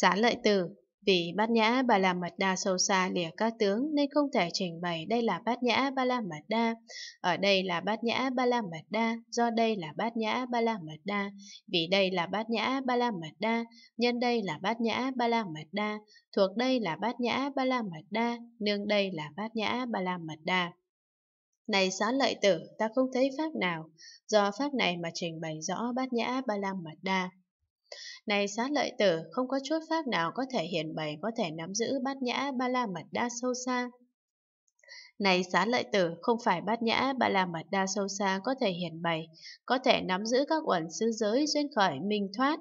xá lợi tử, vì bát nhã ba la mật đa sâu xa lìa các tướng nên không thể trình bày đây là bát nhã ba la mật đa. Ở đây là bát nhã ba la mật đa, do đây là bát nhã ba la mật đa, vì đây là bát nhã ba la mật đa, nhân đây là bát nhã ba la mật đa, thuộc đây là bát nhã ba la mật đa, nương đây là bát nhã ba la mật đa. Này xá lợi tử, ta không thấy pháp nào, do pháp này mà trình bày rõ bát nhã ba la mật đa. Này xá lợi tử, không có chút pháp nào có thể hiện bày, có thể nắm giữ bát nhã ba la mật đa sâu xa. Này xá lợi tử, không phải bát nhã ba la mật đa sâu xa có thể hiện bày, có thể nắm giữ các uẩn xứ giới duyên khởi minh thoát,